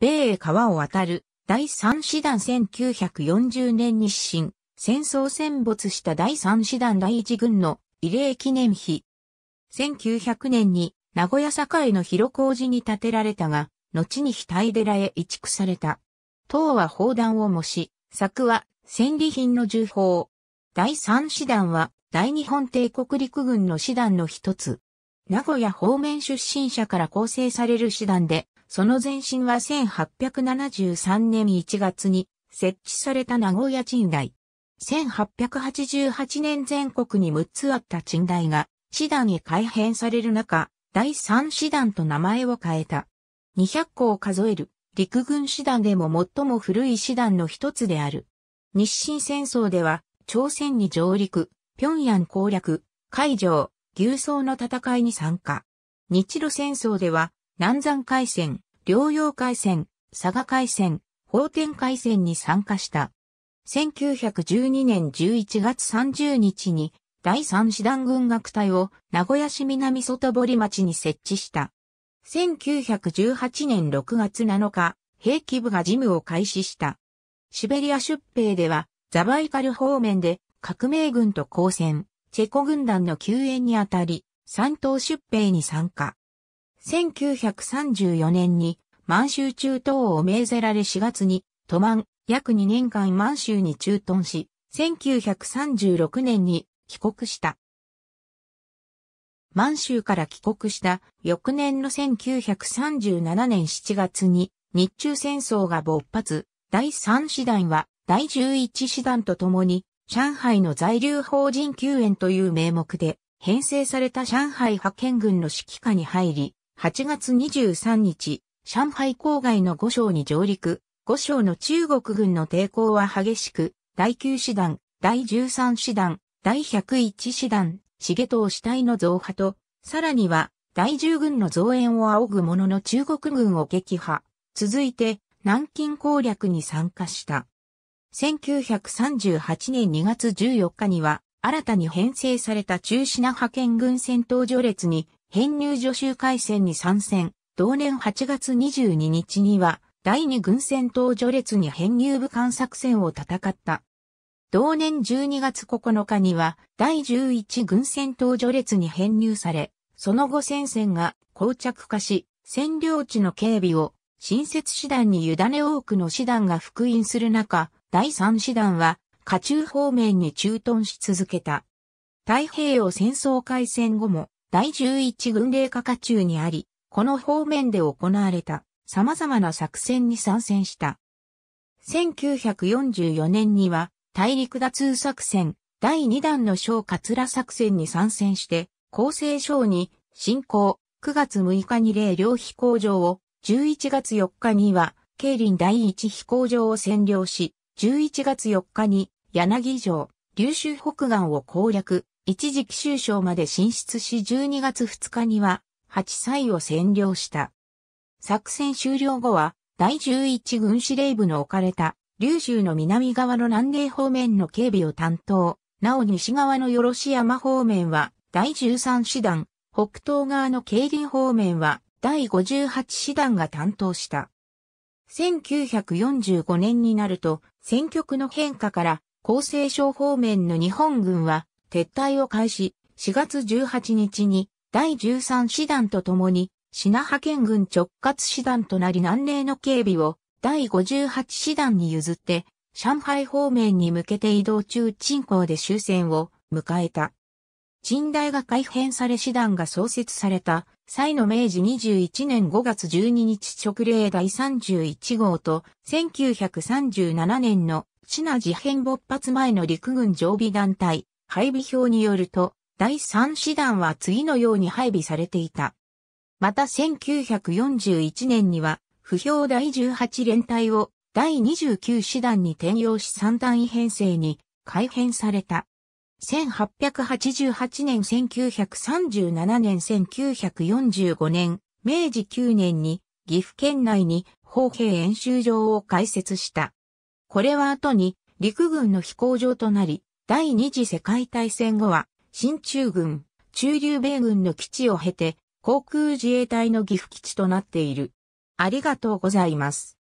米へ川を渡る、第三師団1940年日清、戦争戦没した第三師団第一軍の慰霊記念碑。1900年に名古屋境の広小路に建てられたが、後に額寺へ移築された。塔は砲弾を模し、柵は戦利品の重砲。第三師団は大日本帝国陸軍の師団の一つ。名古屋方面出身者から構成される師団で、その前身は1873年1月に設置された名古屋賃台。1888年全国に6つあった賃台が、師団へ改編される中、第3師団と名前を変えた。200個を数える、陸軍師団でも最も古い師団の一つである。日清戦争では、朝鮮に上陸、平壌攻略、海上、牛僧の戦いに参加。日露戦争では、南山海戦、両洋海戦、佐賀海戦、法天海戦に参加した。1912年11月30日に第三師団軍楽隊を名古屋市南外堀町に設置した。1918年6月7日、兵器部が事務を開始した。シベリア出兵では、ザバイカル方面で革命軍と交戦、チェコ軍団の救援にあたり、三島出兵に参加。1934年に満州中東を命ぜられ4月に、都満、約2年間満州に駐屯し、1936年に帰国した。満州から帰国した翌年の1937年7月に日中戦争が勃発、第3師団は第11師団と共に上海の在留法人救援という名目で編成された上海派遣軍の指揮下に入り、8月23日、上海郊外の五省に上陸、五省の中国軍の抵抗は激しく、第9師団、第13師団、第101師団、重藤死体の増派と、さらには、第10軍の増援を仰ぐ者の中国軍を撃破。続いて、南京攻略に参加した。1938年2月14日には、新たに編成された中品派遣軍戦闘序列に編入助手回戦に参戦。同年8月22日には、第二軍戦闘序列に編入武漢作戦を戦った。同年12月9日には、第11軍戦闘序列に編入され、その後戦線が膠着化し、占領地の警備を新設師団に委ね多くの師団が復員する中、第3師団は、下中方面に駐屯し続けた。太平洋戦争開戦後も、第11軍令下下中にあり、この方面で行われた様々な作戦に参戦した。1944年には大陸打通作戦第2弾の小桂作戦に参戦して、厚生省に進行9月6日に霊両飛行場を、11月4日には慶林第1飛行場を占領し、11月4日に柳城、琉州北岸を攻略、一時期州省まで進出し12月2日には8歳を占領した。作戦終了後は第11軍司令部の置かれた琉州の南側の南寧方面の警備を担当。なお西側のよろし山方面は第13師団、北東側の警備方面は第58師団が担当した。1945年になると戦局の変化から厚生省方面の日本軍は撤退を開始、4月18日に第13師団と共に、品派遣軍直轄師団となり南寧の警備を第58師団に譲って、上海方面に向けて移動中鎮港で終戦を迎えた。陳大が改編され師団が創設された際の明治21年5月12日直令第31号と1937年の品事変勃発前の陸軍常備団体配備表によると、第3師団は次のように配備されていた。また1941年には、不評第18連隊を第29師団に転用し3単位編成に改編された。1888年1937年1945年、明治9年に岐阜県内に砲兵演習場を開設した。これは後に陸軍の飛行場となり、第二次世界大戦後は、新中軍、中流米軍の基地を経て、航空自衛隊の岐阜基地となっている。ありがとうございます。